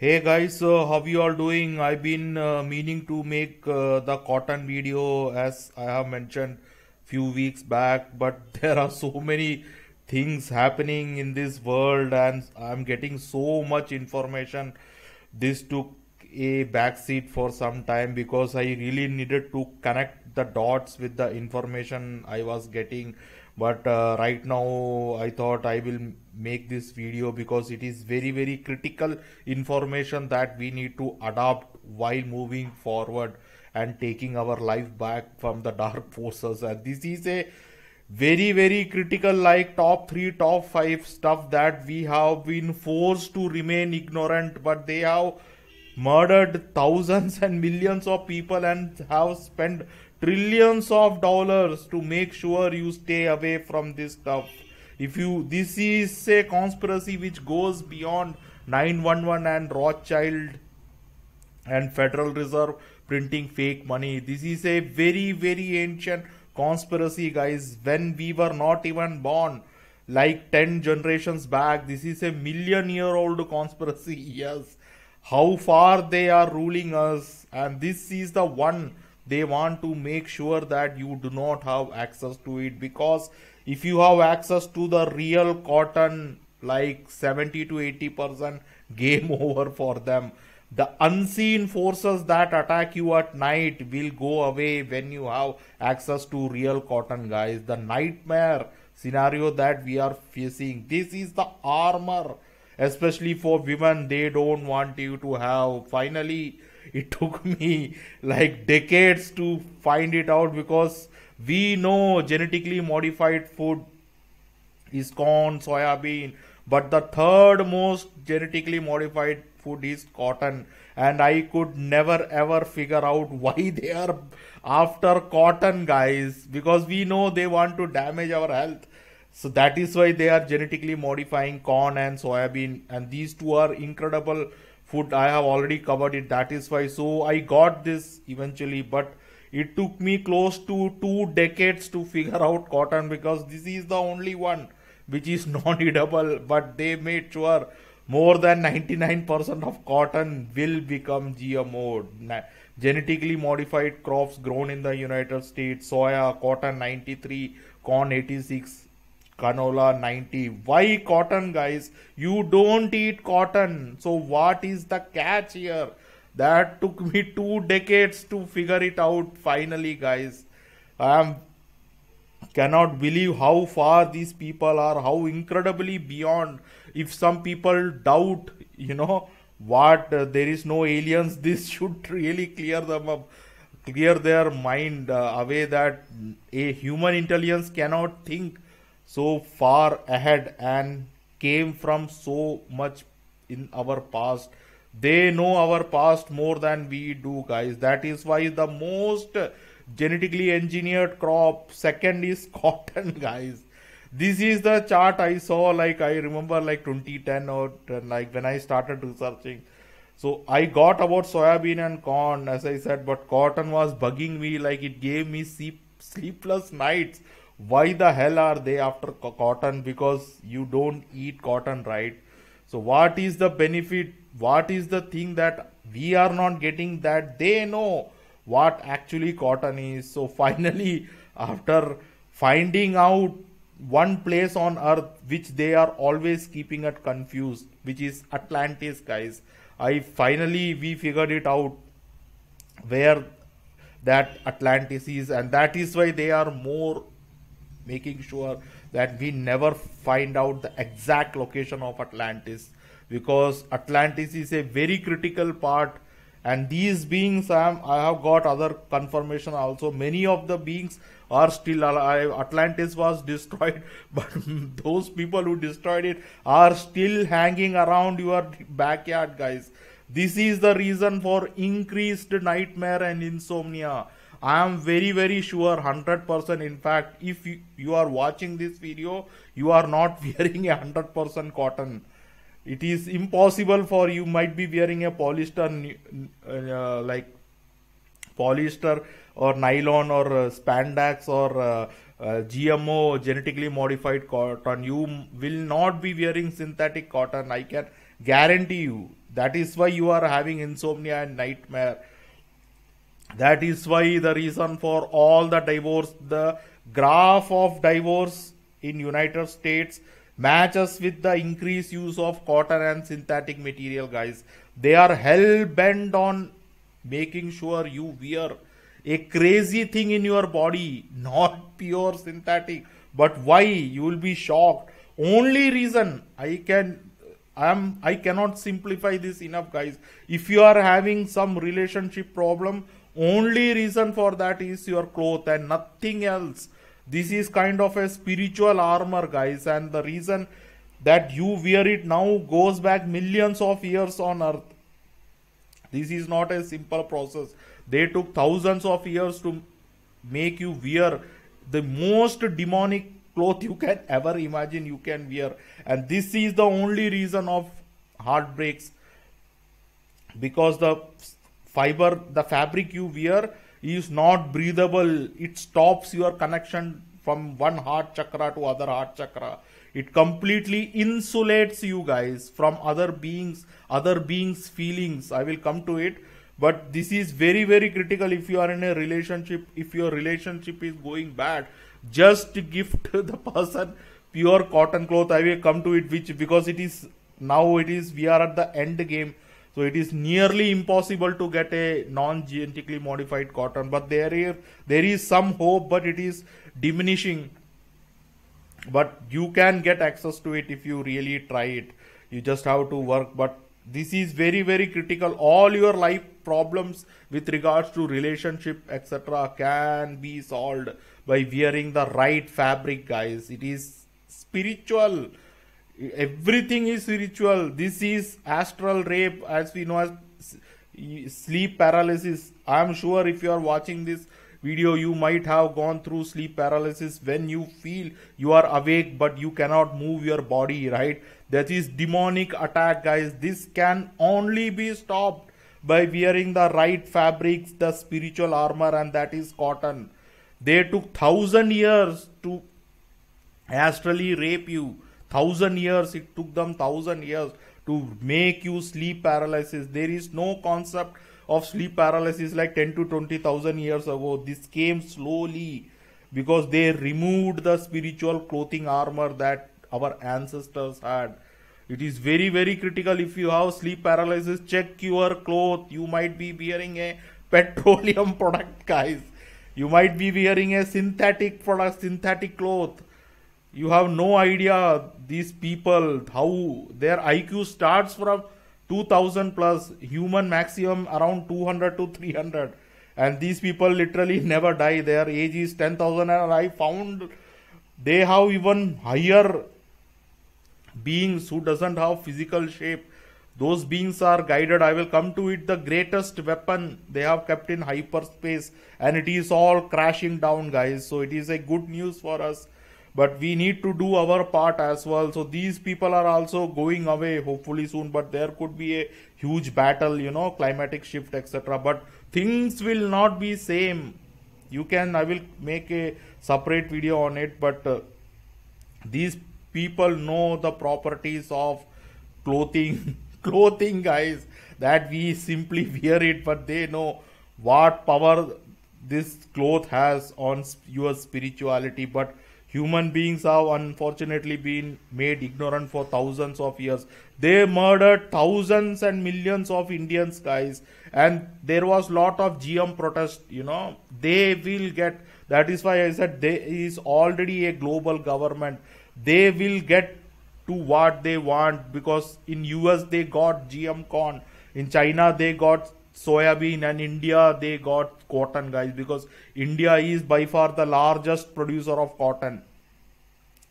hey guys uh, how you all doing i've been uh, meaning to make uh, the cotton video as i have mentioned few weeks back but there are so many things happening in this world and i'm getting so much information this took a backseat for some time because i really needed to connect the dots with the information i was getting but uh, right now i thought i will make this video because it is very very critical information that we need to adopt while moving forward and taking our life back from the dark forces and this is a very very critical like top 3 top 5 stuff that we have been forced to remain ignorant but they have murdered thousands and millions of people and have spent trillions of dollars to make sure you stay away from this stuff if you this is a conspiracy which goes beyond 911 and rothschild and federal reserve printing fake money this is a very very ancient conspiracy guys when we were not even born like 10 generations back this is a million year old conspiracy yes how far they are ruling us and this is the one they want to make sure that you do not have access to it because if you have access to the real cotton like 70 to 80 percent game over for them the unseen forces that attack you at night will go away when you have access to real cotton guys the nightmare scenario that we are facing this is the armor especially for women they don't want you to have finally it took me like decades to find it out because we know genetically modified food is corn, soya bean, but the third most genetically modified food is cotton and I could never ever figure out why they are after cotton guys because we know they want to damage our health. So that is why they are genetically modifying corn and soya bean and these two are incredible food i have already covered it that is why so i got this eventually but it took me close to two decades to figure out cotton because this is the only one which is non-edible but they made sure more than 99% of cotton will become gmo genetically modified crops grown in the united states soya cotton 93 corn 86 canola 90 why cotton guys you don't eat cotton so what is the catch here that took me two decades to figure it out finally guys i am cannot believe how far these people are how incredibly beyond if some people doubt you know what uh, there is no aliens this should really clear them up clear their mind uh, away that a human intelligence cannot think so far ahead and came from so much in our past they know our past more than we do guys that is why the most genetically engineered crop second is cotton guys this is the chart i saw like i remember like 2010 or like when i started researching so i got about soybean and corn as i said but cotton was bugging me like it gave me sleep, sleepless nights why the hell are they after co cotton because you don't eat cotton right so what is the benefit what is the thing that we are not getting that they know what actually cotton is so finally after finding out one place on earth which they are always keeping it confused which is atlantis guys i finally we figured it out where that atlantis is and that is why they are more making sure that we never find out the exact location of Atlantis because Atlantis is a very critical part and these beings I, am, I have got other confirmation also many of the beings are still alive Atlantis was destroyed but those people who destroyed it are still hanging around your backyard guys this is the reason for increased nightmare and insomnia I am very very sure 100% in fact if you, you are watching this video you are not wearing a 100% cotton it is impossible for you might be wearing a polyester uh, like polyester or nylon or uh, spandex or uh, uh GMO genetically modified cotton you will not be wearing synthetic cotton I can guarantee you that is why you are having insomnia and nightmare that is why the reason for all the divorce, the graph of divorce in United States matches with the increased use of cotton and synthetic material guys. They are hell bent on making sure you wear a crazy thing in your body, not pure synthetic. But why? You will be shocked. Only reason I can I am I cannot simplify this enough guys. If you are having some relationship problem, only reason for that is your cloth and nothing else this is kind of a spiritual armor guys and the reason that you wear it now goes back millions of years on earth this is not a simple process they took thousands of years to make you wear the most demonic cloth you can ever imagine you can wear and this is the only reason of heartbreaks because the fiber, the fabric you wear is not breathable. It stops your connection from one heart chakra to other heart chakra. It completely insulates you guys from other beings, other beings' feelings. I will come to it. But this is very, very critical if you are in a relationship, if your relationship is going bad, just gift the person pure cotton cloth. I will come to it, which because it is now it is we are at the end game so it is nearly impossible to get a non-genetically modified cotton, but there is, there is some hope, but it is diminishing. But you can get access to it if you really try it. You just have to work, but this is very, very critical. All your life problems with regards to relationship, etc. can be solved by wearing the right fabric, guys. It is spiritual everything is spiritual this is astral rape as we know as sleep paralysis i am sure if you are watching this video you might have gone through sleep paralysis when you feel you are awake but you cannot move your body right that is demonic attack guys this can only be stopped by wearing the right fabrics the spiritual armor and that is cotton they took thousand years to astrally rape you thousand years it took them thousand years to make you sleep paralysis there is no concept of sleep paralysis like 10 to 20000 years ago this came slowly because they removed the spiritual clothing armor that our ancestors had it is very very critical if you have sleep paralysis check your clothes. you might be wearing a petroleum product guys you might be wearing a synthetic product synthetic cloth you have no idea these people how their IQ starts from 2000 plus human maximum around 200 to 300 and these people literally never die their age is 10000 and i found they have even higher beings who doesn't have physical shape those beings are guided i will come to it the greatest weapon they have kept in hyperspace and it is all crashing down guys so it is a good news for us but we need to do our part as well so these people are also going away hopefully soon but there could be a huge battle you know climatic shift etc but things will not be same you can i will make a separate video on it but uh, these people know the properties of clothing clothing guys that we simply wear it but they know what power this cloth has on your spirituality but Human beings have unfortunately been made ignorant for thousands of years. They murdered thousands and millions of Indians, guys. And there was lot of GM protest, you know. They will get, that is why I said there is already a global government. They will get to what they want because in US they got GM corn. In China they got soybean and India, they got cotton guys because India is by far the largest producer of cotton.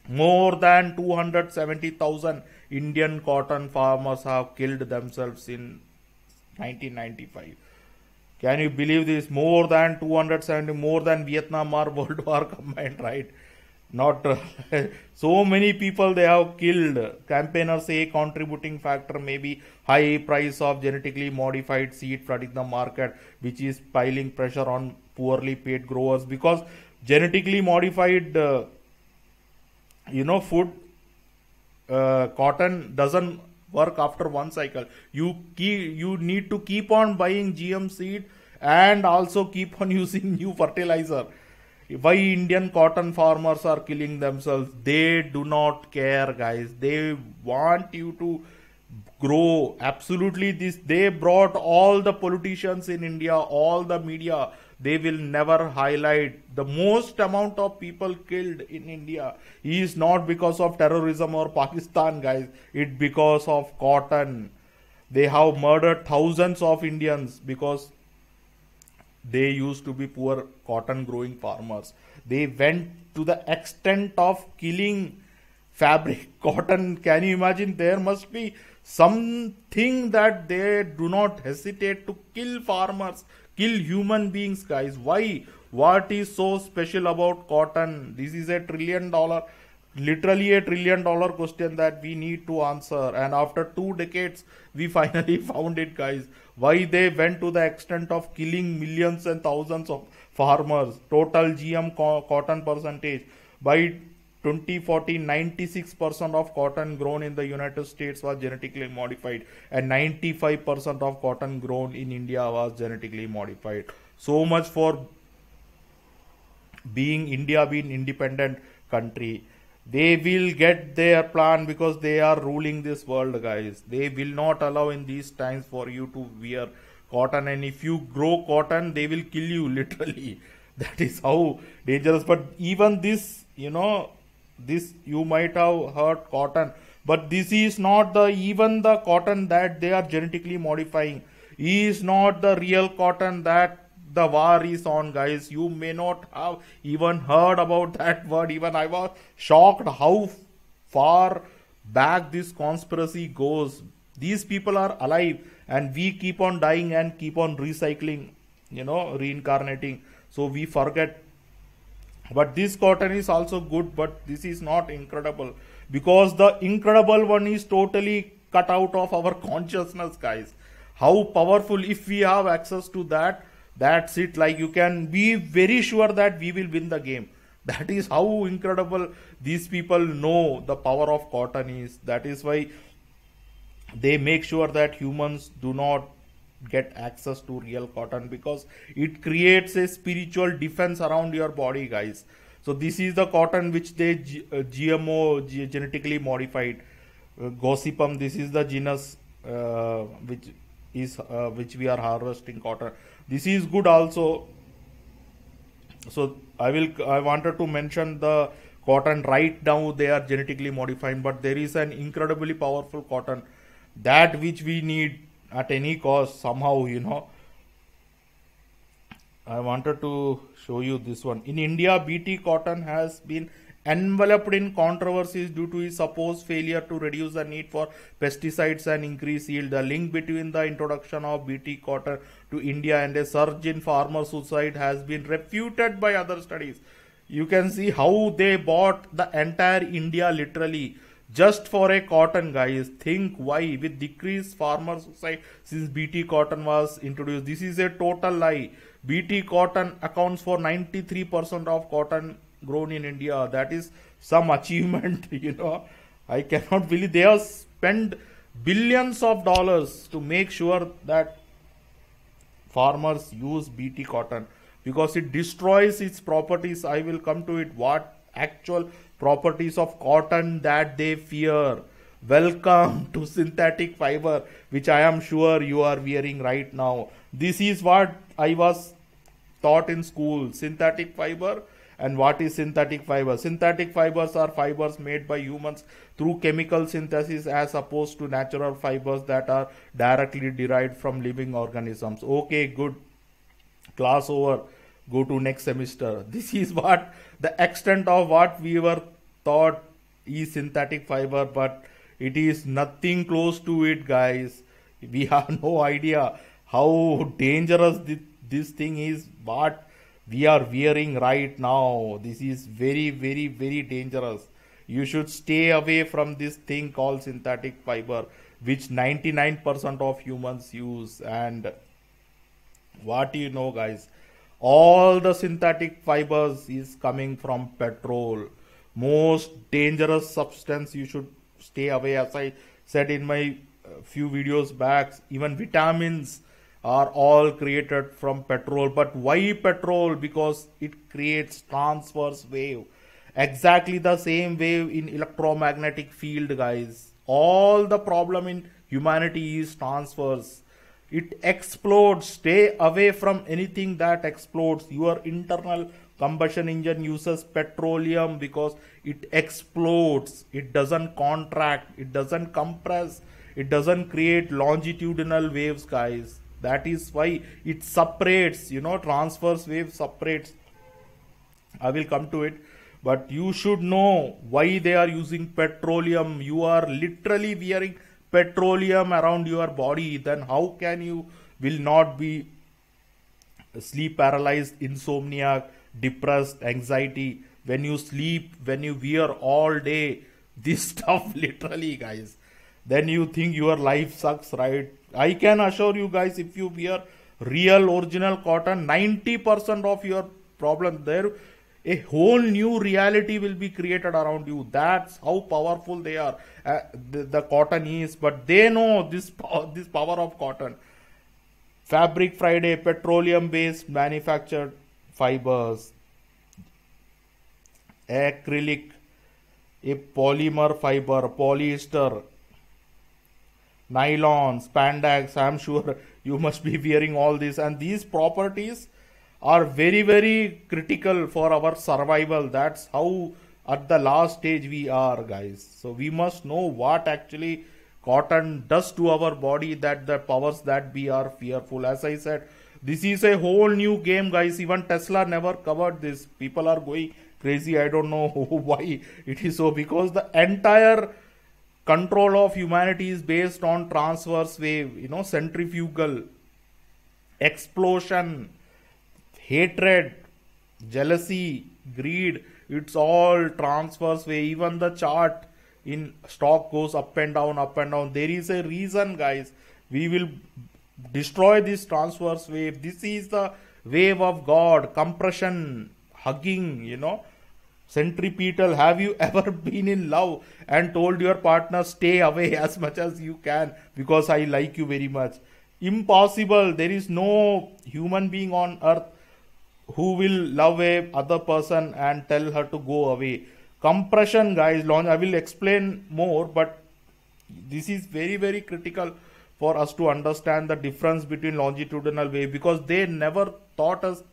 More than 270,000 Indian cotton farmers have killed themselves in 1995. Can you believe this? More than 270, more than Vietnam or World War combined, right? not uh, so many people they have killed campaigners say contributing factor may be high price of genetically modified seed flooding the market which is piling pressure on poorly paid growers because genetically modified uh, you know food uh, cotton doesn't work after one cycle you keep, you need to keep on buying gm seed and also keep on using new fertilizer why Indian cotton farmers are killing themselves. They do not care, guys. They want you to grow. Absolutely, this they brought all the politicians in India, all the media. They will never highlight the most amount of people killed in India is not because of terrorism or Pakistan, guys. It because of cotton. They have murdered thousands of Indians because they used to be poor cotton growing farmers they went to the extent of killing fabric cotton can you imagine there must be something that they do not hesitate to kill farmers kill human beings guys why what is so special about cotton this is a trillion dollar literally a trillion dollar question that we need to answer and after two decades we finally found it guys why they went to the extent of killing millions and thousands of farmers. Total GM co cotton percentage by 2040 96% of cotton grown in the united states was genetically modified and 95% of cotton grown in india was genetically modified so much for being india being independent country they will get their plan because they are ruling this world guys they will not allow in these times for you to wear cotton and if you grow cotton they will kill you literally that is how dangerous but even this you know this you might have heard cotton but this is not the even the cotton that they are genetically modifying is not the real cotton that the war is on guys you may not have even heard about that word even i was shocked how far back this conspiracy goes these people are alive and we keep on dying and keep on recycling you know reincarnating so we forget but this cotton is also good but this is not incredible because the incredible one is totally cut out of our consciousness guys how powerful if we have access to that that's it. Like you can be very sure that we will win the game. That is how incredible these people know the power of cotton is. That is why they make sure that humans do not get access to real cotton because it creates a spiritual defense around your body, guys. So this is the cotton which they uh, GMO G genetically modified. Uh, Gossipum, this is the genus uh, which is uh, which we are harvesting cotton this is good also so i will i wanted to mention the cotton right now they are genetically modified but there is an incredibly powerful cotton that which we need at any cost somehow you know i wanted to show you this one in india bt cotton has been enveloped in controversies due to its supposed failure to reduce the need for pesticides and increase yield. The link between the introduction of BT cotton to India and a surge in farmer suicide has been refuted by other studies. You can see how they bought the entire India literally just for a cotton guys think why with decreased farmer suicide since bt cotton was introduced this is a total lie bt cotton accounts for 93% of cotton grown in india that is some achievement you know i cannot believe they have spent billions of dollars to make sure that farmers use bt cotton because it destroys its properties i will come to it what actual properties of cotton that they fear welcome to synthetic fiber which i am sure you are wearing right now this is what i was taught in school synthetic fiber and what is synthetic fiber? Synthetic fibers are fibers made by humans through chemical synthesis as opposed to natural fibers that are directly derived from living organisms. Okay, good. Class over. Go to next semester. This is what the extent of what we were thought is synthetic fiber, but it is nothing close to it, guys. We have no idea how dangerous this, this thing is, what we are wearing right now. This is very, very, very dangerous. You should stay away from this thing called synthetic fiber, which 99% of humans use. And what do you know, guys? All the synthetic fibers is coming from petrol. Most dangerous substance you should stay away. As I said in my uh, few videos back, even vitamins are all created from petrol. But why petrol? Because it creates transverse wave. Exactly the same wave in electromagnetic field, guys. All the problem in humanity is transverse. It explodes. Stay away from anything that explodes. Your internal combustion engine uses petroleum because it explodes. It doesn't contract. It doesn't compress. It doesn't create longitudinal waves, guys that is why it separates you know transverse wave separates i will come to it but you should know why they are using petroleum you are literally wearing petroleum around your body then how can you will not be sleep paralyzed insomnia depressed anxiety when you sleep when you wear all day this stuff literally guys then you think your life sucks right I can assure you guys, if you wear real original cotton, 90% of your problem there, a whole new reality will be created around you. That's how powerful they are. Uh, the, the, cotton is, but they know this power, this power of cotton. Fabric Friday, petroleum-based manufactured fibers, acrylic, a polymer fiber, polyester, nylon, spandex. I'm sure you must be wearing all this. And these properties are very, very critical for our survival. That's how at the last stage we are, guys. So we must know what actually cotton does to our body that the powers that we are fearful. As I said, this is a whole new game, guys. Even Tesla never covered this. People are going crazy. I don't know why it is so because the entire control of humanity is based on transverse wave, you know, centrifugal, explosion, hatred, jealousy, greed. It's all transverse wave. Even the chart in stock goes up and down, up and down. There is a reason, guys. We will destroy this transverse wave. This is the wave of God, compression, hugging, you know. Centripetal, have you ever been in love and told your partner stay away as much as you can because I like you very much? Impossible. There is no human being on earth who will love a other person and tell her to go away. Compression, guys, launch. I will explain more, but this is very, very critical for us to understand the difference between longitudinal wave because they never taught us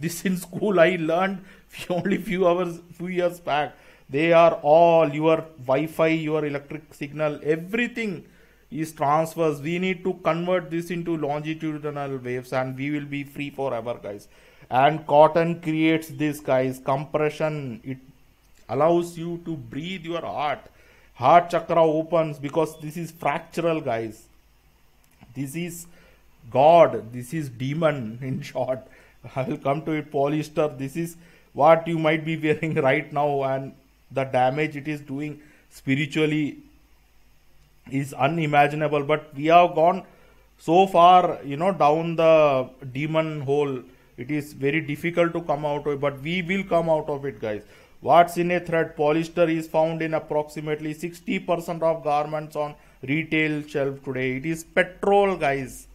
this in school I learned only few hours, few years back. They are all your Wi-Fi, your electric signal, everything is transverse. We need to convert this into longitudinal waves and we will be free forever, guys. And cotton creates this, guys. Compression, it allows you to breathe your heart. Heart chakra opens because this is fractural, guys. This is God. This is demon, in short. I will come to it polyester this is what you might be wearing right now and the damage it is doing spiritually is unimaginable but we have gone so far you know down the demon hole it is very difficult to come out of it but we will come out of it guys what's in a thread polyester is found in approximately 60% of garments on retail shelf today it is petrol guys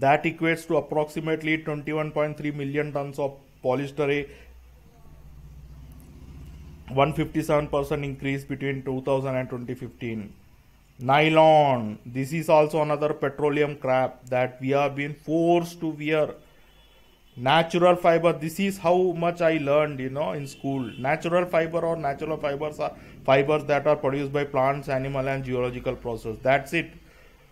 That equates to approximately 21.3 million tons of polyester A 157% increase between 2000 and 2015. Nylon, this is also another petroleum crap that we have been forced to wear. Natural fiber, this is how much I learned, you know, in school. Natural fiber or natural fibers are fibers that are produced by plants, animal and geological process. That's it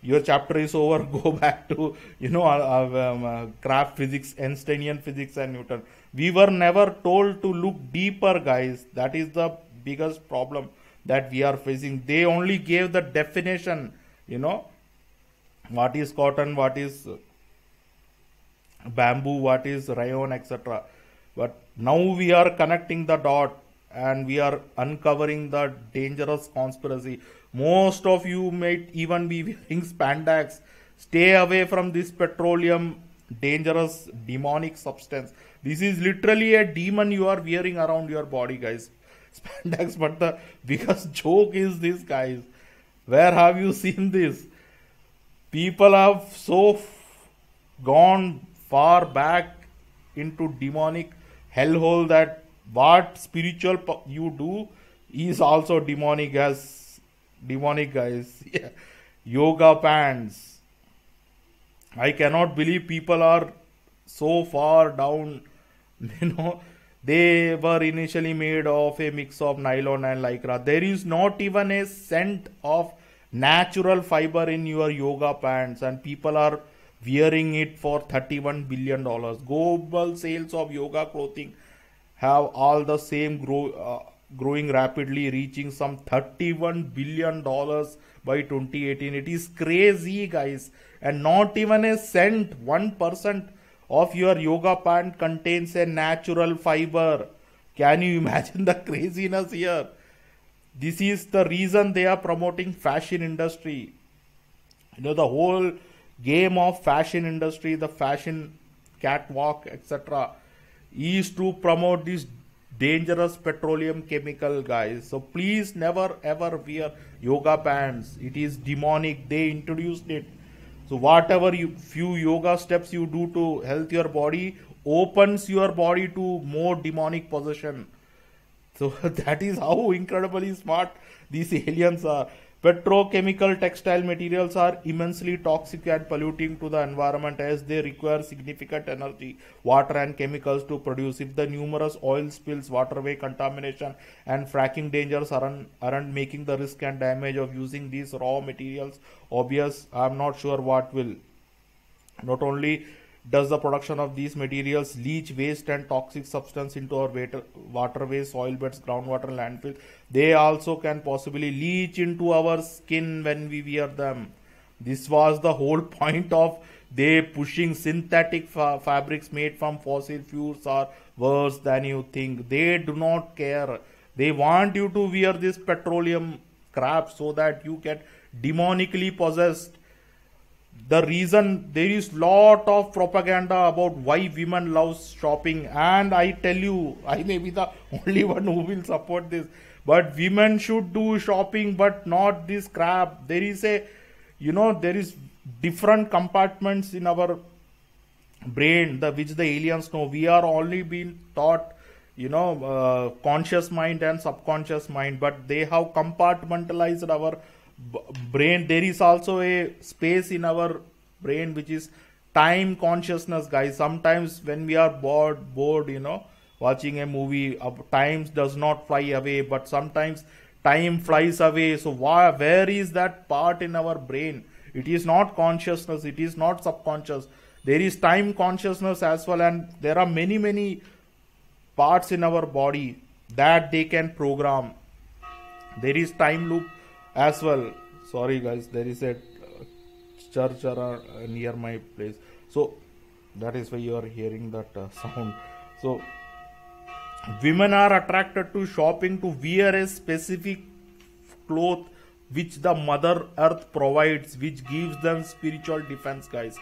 your chapter is over go back to you know uh, um, uh, craft physics einsteinian physics and newton we were never told to look deeper guys that is the biggest problem that we are facing they only gave the definition you know what is cotton what is bamboo what is rayon etc but now we are connecting the dot and we are uncovering the dangerous conspiracy most of you might even be wearing spandex. Stay away from this petroleum dangerous demonic substance. This is literally a demon you are wearing around your body, guys. Spandex, but the biggest joke is this, guys. Where have you seen this? People have so gone far back into demonic hellhole that what spiritual you do is also demonic as demonic guys. Yeah. Yoga pants. I cannot believe people are so far down. You know, they were initially made of a mix of nylon and lycra. There is not even a scent of natural fiber in your yoga pants, and people are wearing it for 31 billion dollars. Global sales of yoga clothing have all the same grow. Uh, growing rapidly, reaching some 31 billion dollars by 2018. It is crazy, guys. And not even a cent, 1% of your yoga pant contains a natural fiber. Can you imagine the craziness here? This is the reason they are promoting fashion industry. You know, the whole game of fashion industry, the fashion catwalk, etc. is to promote this dangerous petroleum chemical guys so please never ever wear yoga pants it is demonic they introduced it so whatever you, few yoga steps you do to health your body opens your body to more demonic possession so that is how incredibly smart these aliens are Petrochemical textile materials are immensely toxic and polluting to the environment as they require significant energy, water and chemicals to produce. If the numerous oil spills, waterway contamination and fracking dangers aren't, aren't making the risk and damage of using these raw materials obvious, I'm not sure what will. Not only does the production of these materials leach waste and toxic substance into our water, waterways, soil beds, groundwater, landfill? They also can possibly leach into our skin when we wear them. This was the whole point of they pushing synthetic fa fabrics made from fossil fuels are worse than you think. They do not care. They want you to wear this petroleum crap so that you get demonically possessed the reason there is lot of propaganda about why women love shopping and i tell you i may be the only one who will support this but women should do shopping but not this crap there is a you know there is different compartments in our brain the which the aliens know we are only being taught you know uh, conscious mind and subconscious mind but they have compartmentalized our brain there is also a space in our brain which is time consciousness guys sometimes when we are bored bored you know watching a movie uh, time does not fly away but sometimes time flies away so why where is that part in our brain it is not consciousness it is not subconscious there is time consciousness as well and there are many many parts in our body that they can program there is time loop as well sorry guys there is a uh, church around, uh, near my place so that is why you are hearing that uh, sound so women are attracted to shopping to wear a specific cloth which the mother earth provides which gives them spiritual defense guys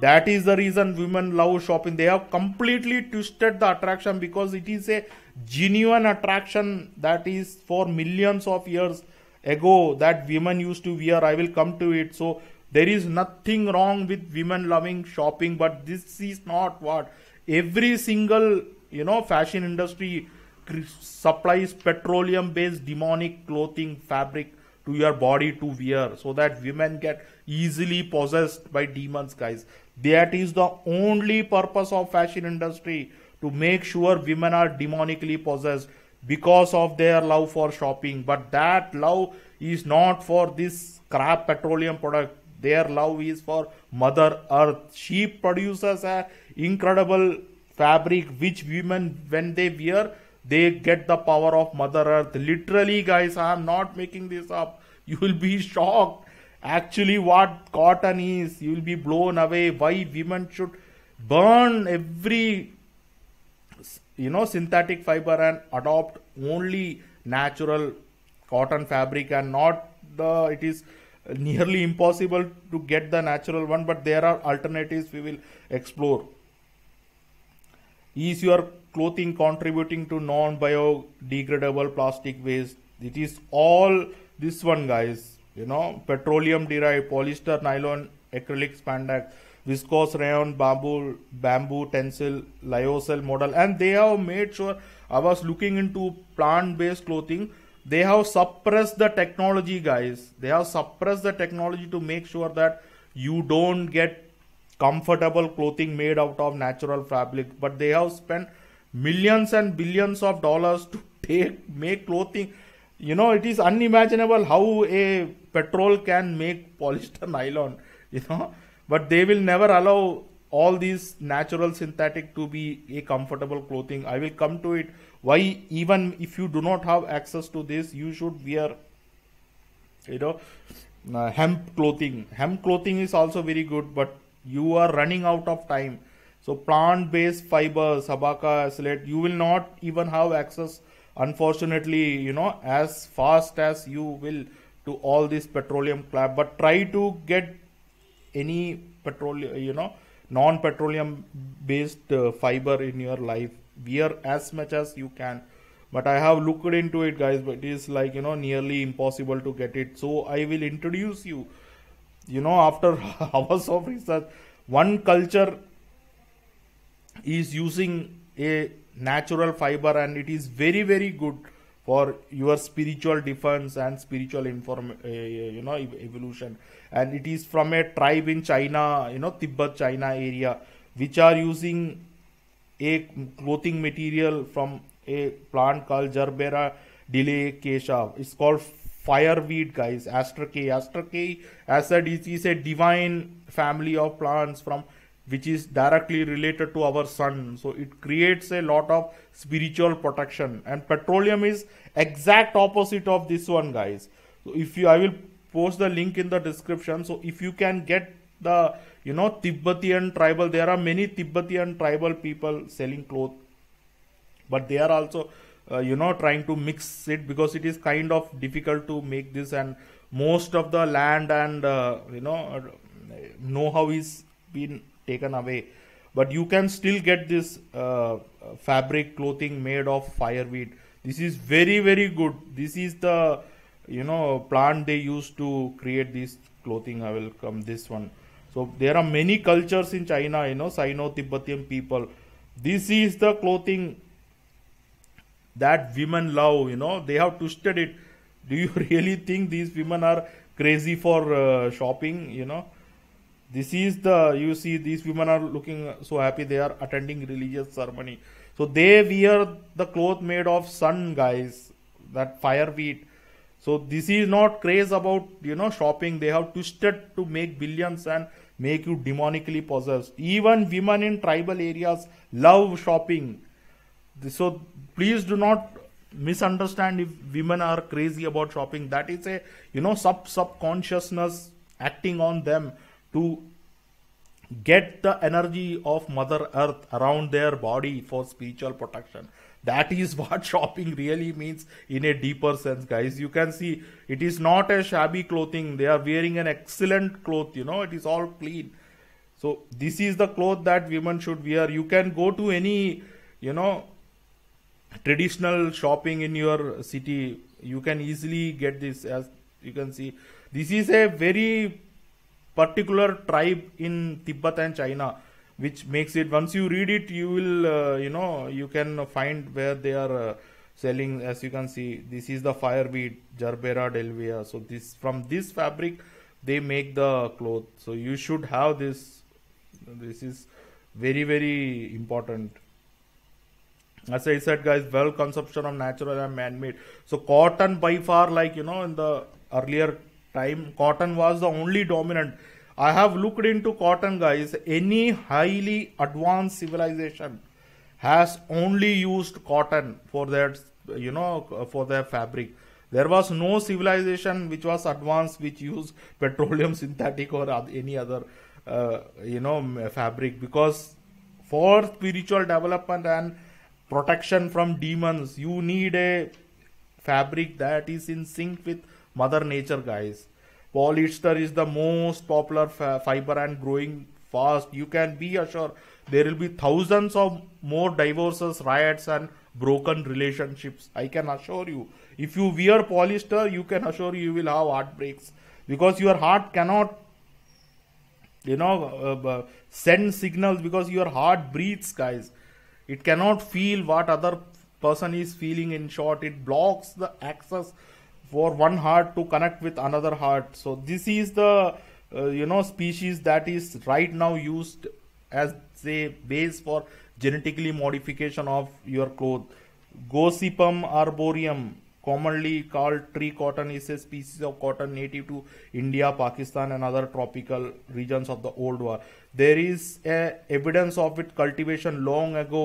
that is the reason women love shopping they have completely twisted the attraction because it is a genuine attraction that is for millions of years ago that women used to wear. I will come to it. So there is nothing wrong with women loving shopping, but this is not what every single you know fashion industry supplies petroleum based demonic clothing fabric to your body to wear so that women get easily possessed by demons guys that is the only purpose of fashion industry to make sure women are demonically possessed because of their love for shopping but that love is not for this crap petroleum product their love is for mother earth she produces a incredible fabric which women when they wear they get the power of mother earth literally guys i am not making this up you will be shocked actually what cotton is you will be blown away why women should burn every you know synthetic fiber and adopt only natural cotton fabric and not the it is nearly impossible to get the natural one but there are alternatives we will explore is your clothing contributing to non biodegradable plastic waste it is all this one guys you know petroleum derived polyester nylon acrylic spandex viscose rayon, bamboo, bamboo tensile, lyocell model, and they have made sure I was looking into plant-based clothing. They have suppressed the technology, guys. They have suppressed the technology to make sure that you don't get comfortable clothing made out of natural fabric. But they have spent millions and billions of dollars to take make clothing. You know, it is unimaginable how a petrol can make polyester nylon. You know but they will never allow all these natural synthetic to be a comfortable clothing. I will come to it. Why even if you do not have access to this, you should wear, you know, uh, hemp clothing. Hemp clothing is also very good, but you are running out of time. So plant-based fibers, sabaka slate, you will not even have access, unfortunately, you know, as fast as you will to all this petroleum cloth. But try to get any petroleum, you know, non-petroleum based uh, fiber in your life. Wear as much as you can. But I have looked into it, guys. But it is like you know nearly impossible to get it. So I will introduce you. You know, after hours of research, one culture is using a natural fiber and it is very very good for your spiritual defense and spiritual inform uh, you know evolution and it is from a tribe in china you know tibet china area which are using a clothing material from a plant called Jarbera delay keshav. It's called fireweed, guys. Astraceae. Astraceae, as is a divine family of plants from which is directly related to our sun. So it creates a lot of spiritual protection. And petroleum is exact opposite of this one, guys. So if you, I will post the link in the description. So if you can get the, you know, Tibetan tribal, there are many Tibetan tribal people selling cloth, but they are also, uh, you know, trying to mix it because it is kind of difficult to make this and most of the land and, uh, you know, know-how is been taken away. But you can still get this uh, fabric clothing made of fireweed. This is very, very good. This is the, you know, plant they use to create this clothing. I will come this one. So there are many cultures in China, you know, Sino-Tibetan people. This is the clothing that women love, you know, they have twisted it. Do you really think these women are crazy for uh, shopping, you know? this is the you see these women are looking so happy they are attending religious ceremony so they wear the cloth made of sun guys that fire wheat so this is not craze about you know shopping they have twisted to make billions and make you demonically possessed even women in tribal areas love shopping so please do not misunderstand if women are crazy about shopping that is a you know sub subconsciousness acting on them to get the energy of Mother Earth around their body for spiritual protection. That is what shopping really means in a deeper sense, guys. You can see it is not a shabby clothing. They are wearing an excellent cloth, you know, it is all clean. So, this is the cloth that women should wear. You can go to any, you know, traditional shopping in your city. You can easily get this, as you can see. This is a very particular tribe in Tibet and China, which makes it. Once you read it, you will uh, you know you can find where they are uh, selling. As you can see, this is the fireweed Gerbera delvia. So this from this fabric they make the cloth. So you should have this. This is very very important. As I said, guys, well consumption of natural and man-made. So cotton by far, like you know, in the earlier time cotton was the only dominant i have looked into cotton guys any highly advanced civilization has only used cotton for their you know for their fabric there was no civilization which was advanced which used petroleum synthetic or any other uh, you know fabric because for spiritual development and protection from demons you need a fabric that is in sync with mother nature guys polyester is the most popular fiber and growing fast you can be assured there will be thousands of more divorces riots and broken relationships i can assure you if you wear polyester you can assure you, will have heartbreaks because your heart cannot you know uh, send signals because your heart breathes guys it cannot feel what other person is feeling in short it blocks the access for one heart to connect with another heart. So this is the uh, you know species that is right now used as say base for genetically modification of your cloth. Gossypum arboreum, commonly called tree cotton, is a species of cotton native to India, Pakistan, and other tropical regions of the old world. There is a evidence of its cultivation long ago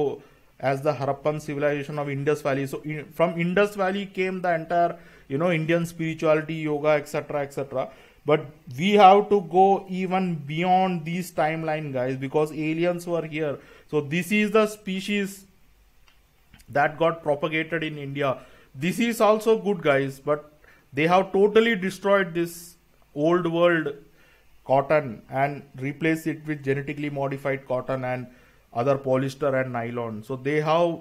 as the Harappan civilization of Indus Valley. So in, from Indus Valley came the entire, you know, Indian spirituality, yoga, etc., etc. But we have to go even beyond these timeline, guys, because aliens were here. So this is the species that got propagated in India. This is also good, guys, but they have totally destroyed this old world cotton and replace it with genetically modified cotton and other polyester and nylon. So they have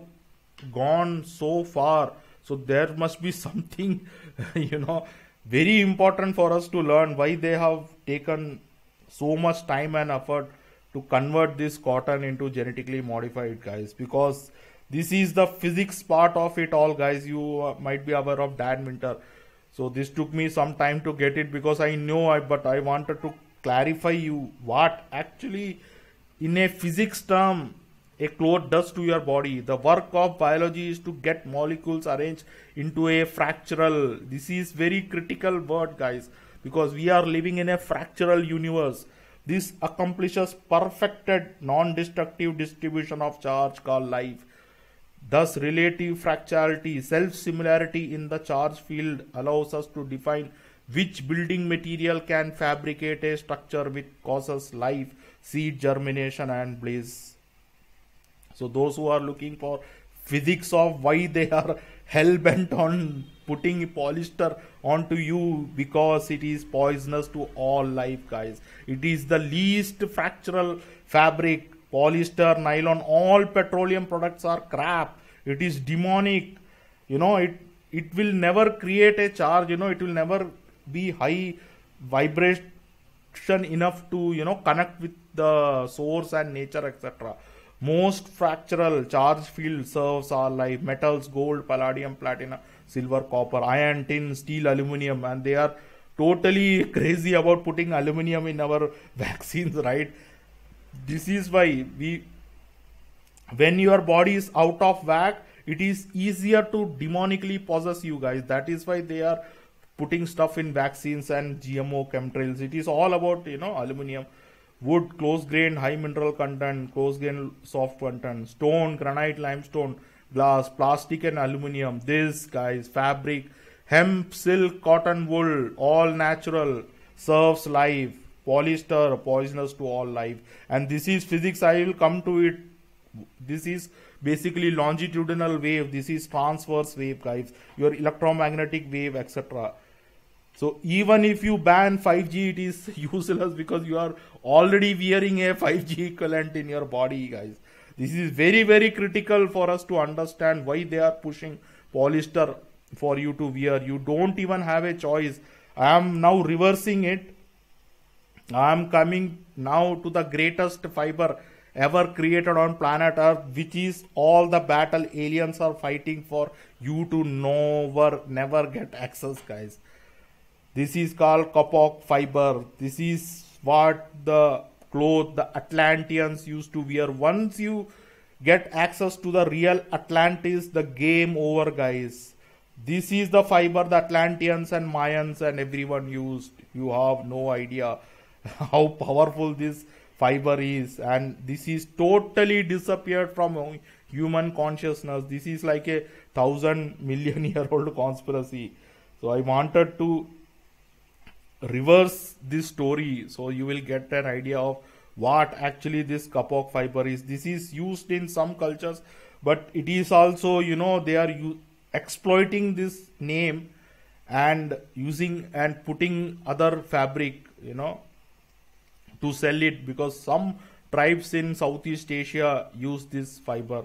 gone so far. So there must be something, you know, very important for us to learn why they have taken so much time and effort to convert this cotton into genetically modified guys because this is the physics part of it all guys you uh, might be aware of dan winter so this took me some time to get it because i know i but i wanted to clarify you what actually in a physics term, a cloth does to your body. The work of biology is to get molecules arranged into a fractural. This is very critical word, guys, because we are living in a fractural universe. This accomplishes perfected non-destructive distribution of charge called life. Thus, relative fractality, self-similarity in the charge field allows us to define which building material can fabricate a structure which causes life seed germination and bliss. So those who are looking for physics of why they are hell bent on putting polyester onto you because it is poisonous to all life guys. It is the least fractural fabric. Polyester, nylon, all petroleum products are crap. It is demonic. You know, it it will never create a charge you know it will never be high vibration enough to you know connect with the source and nature, etc. Most fractal charge field serves are like metals, gold, palladium, platinum, silver, copper, iron, tin, steel, aluminium, and they are totally crazy about putting aluminium in our vaccines, right? This is why we, when your body is out of whack, it is easier to demonically possess you guys. That is why they are putting stuff in vaccines and GMO chemtrails. It is all about, you know, aluminium, wood, close grain, high mineral content, close grain, soft content, stone, granite, limestone, glass, plastic and aluminium, this guys, fabric, hemp, silk, cotton, wool, all natural, serves life, polyester, poisonous to all life. And this is physics, I will come to it. This is basically longitudinal wave, this is transverse wave guys, your electromagnetic wave, etc. So even if you ban 5G, it is useless because you are already wearing a 5G equivalent in your body, guys. This is very, very critical for us to understand why they are pushing polyester for you to wear. You don't even have a choice. I am now reversing it. I am coming now to the greatest fiber ever created on planet earth which is all the battle aliens are fighting for you to never never get access guys this is called kapok fiber. This is what the cloth the Atlanteans used to wear. Once you get access to the real Atlantis, the game over, guys. This is the fiber the Atlanteans and Mayans and everyone used. You have no idea how powerful this fiber is. And this is totally disappeared from human consciousness. This is like a thousand million year old conspiracy. So I wanted to reverse this story so you will get an idea of what actually this kapok fiber is this is used in some cultures but it is also you know they are exploiting this name and using and putting other fabric you know to sell it because some tribes in southeast asia use this fiber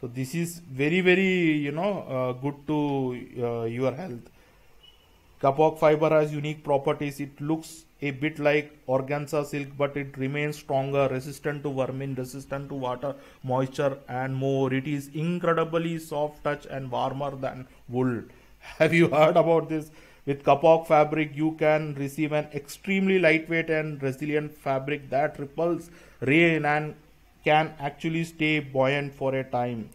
so this is very very you know uh, good to uh, your health Kapok fiber has unique properties. It looks a bit like organza silk, but it remains stronger, resistant to vermin, resistant to water, moisture, and more. It is incredibly soft touch and warmer than wool. Have you heard about this? With kapok fabric, you can receive an extremely lightweight and resilient fabric that repels rain and can actually stay buoyant for a time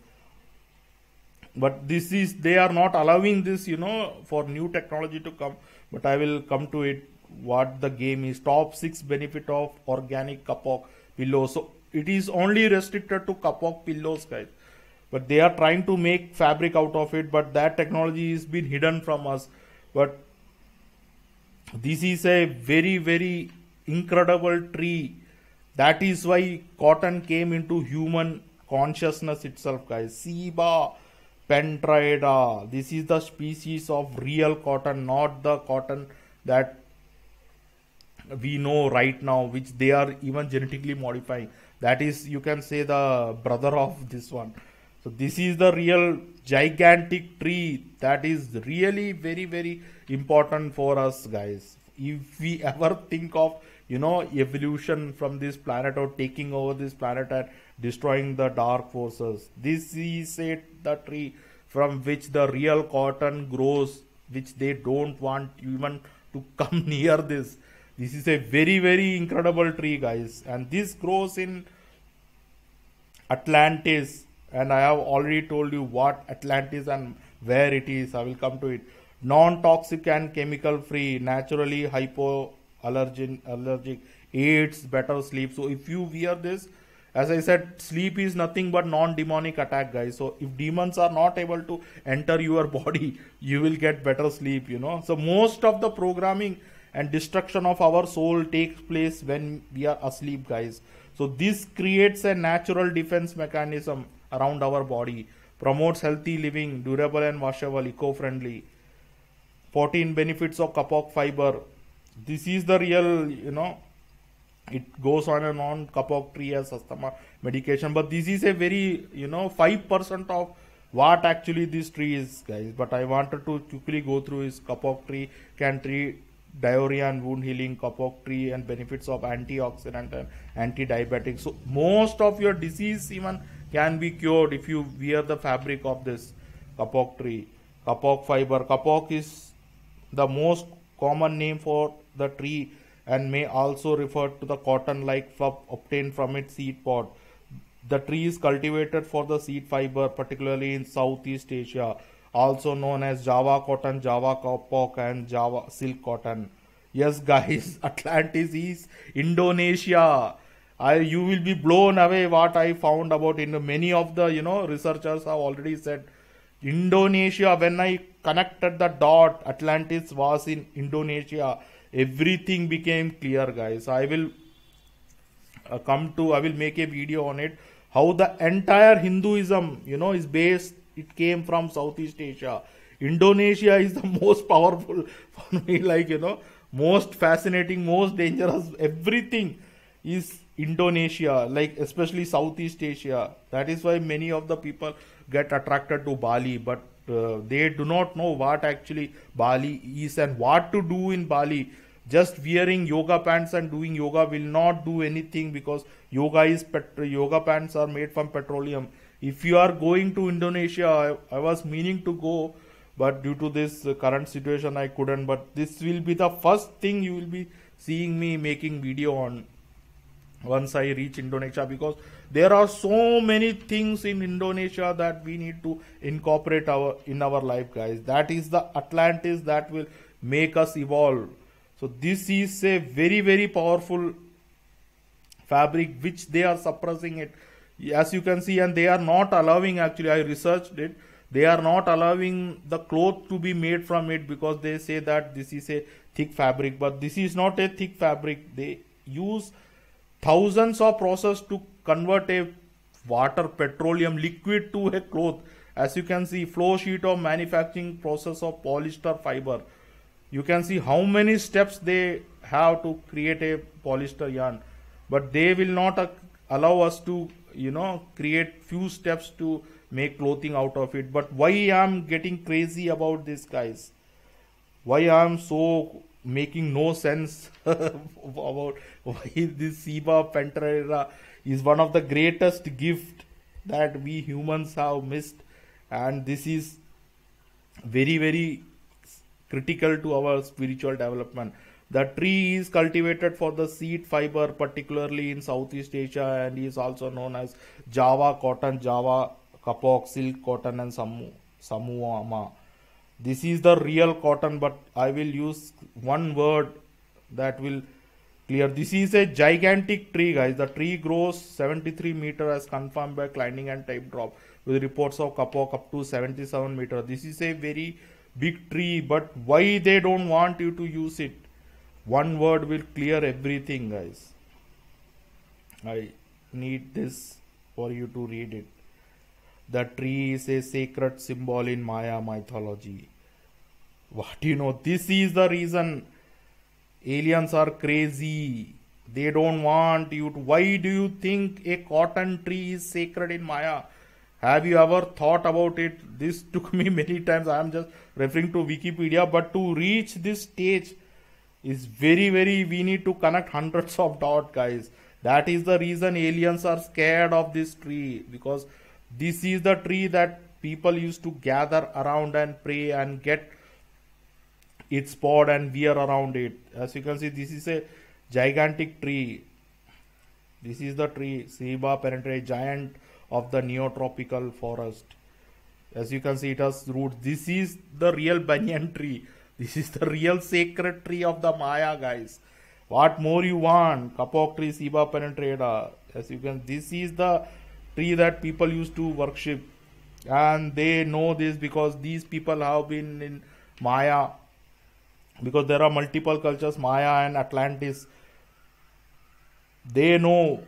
but this is they are not allowing this you know for new technology to come but i will come to it what the game is top six benefit of organic kapok pillows. so it is only restricted to kapok pillows guys but they are trying to make fabric out of it but that technology is been hidden from us but this is a very very incredible tree that is why cotton came into human consciousness itself guys Siba. Pentrida. This is the species of real cotton, not the cotton that we know right now, which they are even genetically modifying. That is, you can say the brother of this one. So this is the real gigantic tree that is really very very important for us guys. If we ever think of you know evolution from this planet or taking over this planet and destroying the dark forces. This is it, the tree from which the real cotton grows, which they don't want even to come near this. This is a very, very incredible tree, guys. And this grows in Atlantis. And I have already told you what Atlantis and where it is. I will come to it. Non-toxic and chemical-free, naturally hypoallergenic, allergic, aids better sleep. So if you wear this, as I said, sleep is nothing but non-demonic attack, guys. So if demons are not able to enter your body, you will get better sleep, you know. So most of the programming and destruction of our soul takes place when we are asleep, guys. So this creates a natural defense mechanism around our body, promotes healthy living, durable and washable, eco-friendly. 14 benefits of kapok fiber. This is the real, you know, it goes on and on tree as asthma medication but this is a very you know 5% of what actually this tree is guys but i wanted to quickly go through is tree can treat diarrhea and wound healing tree and benefits of antioxidant and anti-diabetic so most of your disease even can be cured if you wear the fabric of this tree, capoc fiber capoc is the most common name for the tree and may also refer to the cotton-like fluff obtained from its seed pod. The tree is cultivated for the seed fiber, particularly in Southeast Asia, also known as Java cotton, Java cowpock, and Java silk cotton. Yes, guys, Atlantis is Indonesia. I, you will be blown away what I found about in many of the you know researchers have already said Indonesia. When I connected the dot, Atlantis was in Indonesia everything became clear guys i will uh, come to i will make a video on it how the entire hinduism you know is based it came from southeast asia indonesia is the most powerful for me like you know most fascinating most dangerous everything is indonesia like especially southeast asia that is why many of the people get attracted to bali but uh, they do not know what actually Bali is and what to do in Bali just wearing yoga pants and doing yoga will not do anything because yoga is yoga pants are made from petroleum if you are going to indonesia I, I was meaning to go but due to this current situation i couldn't but this will be the first thing you will be seeing me making video on once i reach indonesia because there are so many things in indonesia that we need to incorporate our in our life guys that is the atlantis that will make us evolve so this is a very very powerful fabric which they are suppressing it as you can see and they are not allowing actually I researched it they are not allowing the cloth to be made from it because they say that this is a thick fabric but this is not a thick fabric they use thousands of process to convert a water petroleum liquid to a cloth as you can see flow sheet of manufacturing process of polyester fiber you can see how many steps they have to create a polyester yarn but they will not uh, allow us to you know create few steps to make clothing out of it but why i'm getting crazy about this guys why i'm so making no sense about why this Siba Pantera is one of the greatest gift that we humans have missed and this is very very critical to our spiritual development. The tree is cultivated for the seed fiber, particularly in Southeast Asia, and is also known as Java cotton, Java kapok, silk cotton, and samu, samuama. This is the real cotton, but I will use one word that will clear. This is a gigantic tree, guys. The tree grows 73 meter as confirmed by climbing and type drop with reports of kapok up to 77 meter. This is a very big tree, but why they don't want you to use it? One word will clear everything, guys. I need this for you to read it. The tree is a sacred symbol in Maya mythology. What you know? This is the reason aliens are crazy. They don't want you to. Why do you think a cotton tree is sacred in Maya? Have you ever thought about it? This took me many times. I am just referring to Wikipedia, but to reach this stage is very, very, we need to connect hundreds of dots, guys. That is the reason aliens are scared of this tree because this is the tree that people used to gather around and pray and get its pod and wear around it. As you can see, this is a gigantic tree. This is the tree, Siva penetrate, giant of the neotropical forest. As you can see, it has roots. This is the real banyan tree. This is the real sacred tree of the Maya, guys. What more you want? Kapok tree, Siba penetrata. As you can, this is the tree that people used to worship. And they know this because these people have been in Maya. Because there are multiple cultures, Maya and Atlantis. They know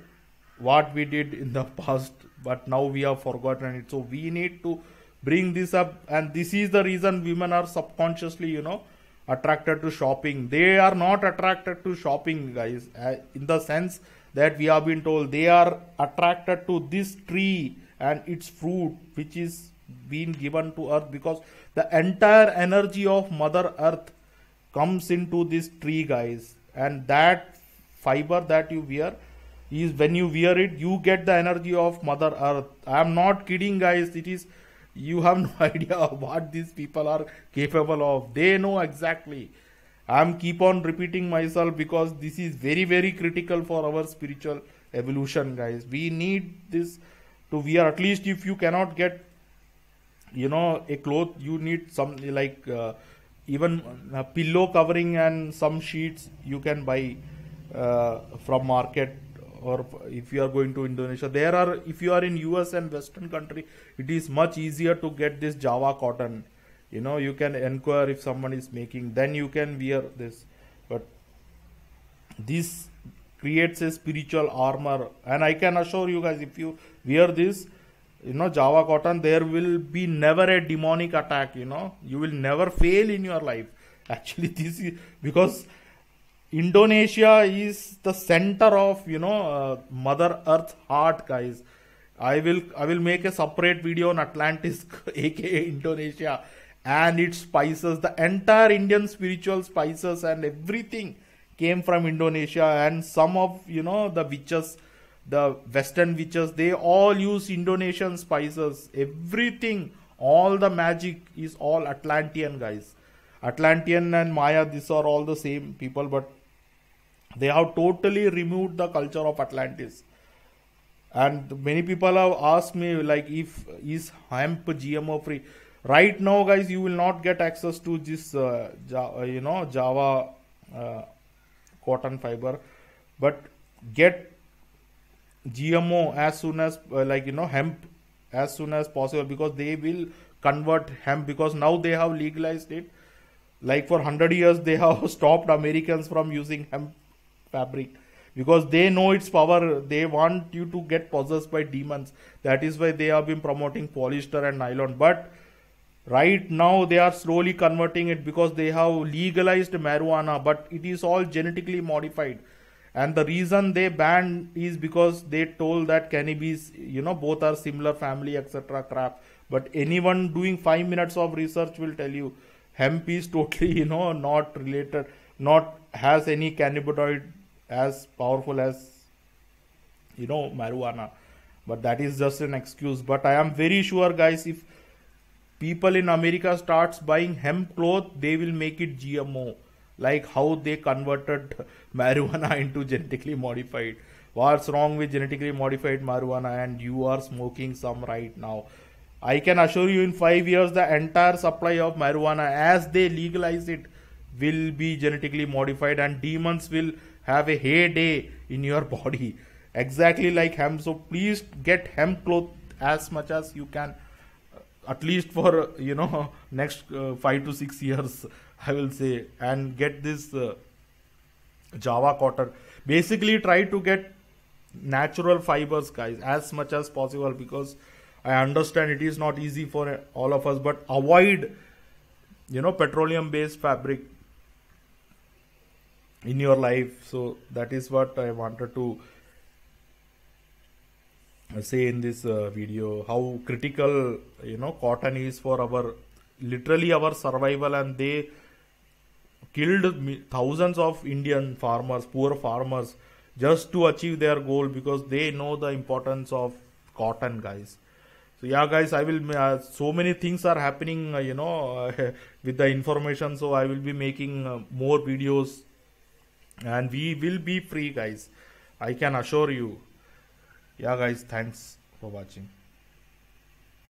what we did in the past but now we have forgotten it so we need to bring this up and this is the reason women are subconsciously you know attracted to shopping they are not attracted to shopping guys uh, in the sense that we have been told they are attracted to this tree and its fruit which is being given to earth because the entire energy of mother earth comes into this tree guys and that fiber that you wear is when you wear it you get the energy of mother earth i am not kidding guys it is you have no idea what these people are capable of they know exactly i am keep on repeating myself because this is very very critical for our spiritual evolution guys we need this to wear at least if you cannot get you know a cloth you need some like uh, even pillow covering and some sheets you can buy uh, from market or if you are going to Indonesia, there are, if you are in US and Western country, it is much easier to get this Java cotton. You know, you can inquire if someone is making, then you can wear this. But this creates a spiritual armor. And I can assure you guys, if you wear this, you know, Java cotton, there will be never a demonic attack, you know, you will never fail in your life. Actually, this is because Indonesia is the center of you know uh, Mother Earth heart, guys. I will I will make a separate video on Atlantis, aka Indonesia, and its spices. The entire Indian spiritual spices and everything came from Indonesia, and some of you know the witches, the Western witches, they all use Indonesian spices. Everything, all the magic is all Atlantean, guys. Atlantean and Maya, these are all the same people, but they have totally removed the culture of Atlantis. And many people have asked me like if is hemp GMO free. Right now, guys, you will not get access to this, uh, uh you know, Java uh, cotton fiber, but get GMO as soon as uh, like you know hemp as soon as possible because they will convert hemp because now they have legalized it. Like for 100 years, they have stopped Americans from using hemp fabric because they know its power they want you to get possessed by demons that is why they have been promoting polyester and nylon but right now they are slowly converting it because they have legalized marijuana but it is all genetically modified and the reason they banned is because they told that cannabis you know both are similar family etc crap but anyone doing 5 minutes of research will tell you hemp is totally you know not related not has any cannabinoid as powerful as you know marijuana but that is just an excuse but i am very sure guys if people in america starts buying hemp cloth they will make it gmo like how they converted marijuana into genetically modified what's wrong with genetically modified marijuana and you are smoking some right now i can assure you in 5 years the entire supply of marijuana as they legalize it will be genetically modified and demons will have a heyday in your body exactly like hemp so please get hemp cloth as much as you can uh, at least for uh, you know next uh, 5 to 6 years i will say and get this uh, java cotton basically try to get natural fibers guys as much as possible because i understand it is not easy for all of us but avoid you know petroleum based fabric in your life so that is what i wanted to say in this uh, video how critical you know cotton is for our literally our survival and they killed thousands of indian farmers poor farmers just to achieve their goal because they know the importance of cotton guys so yeah guys i will uh, so many things are happening uh, you know with the information so i will be making uh, more videos and we will be free guys i can assure you yeah guys thanks for watching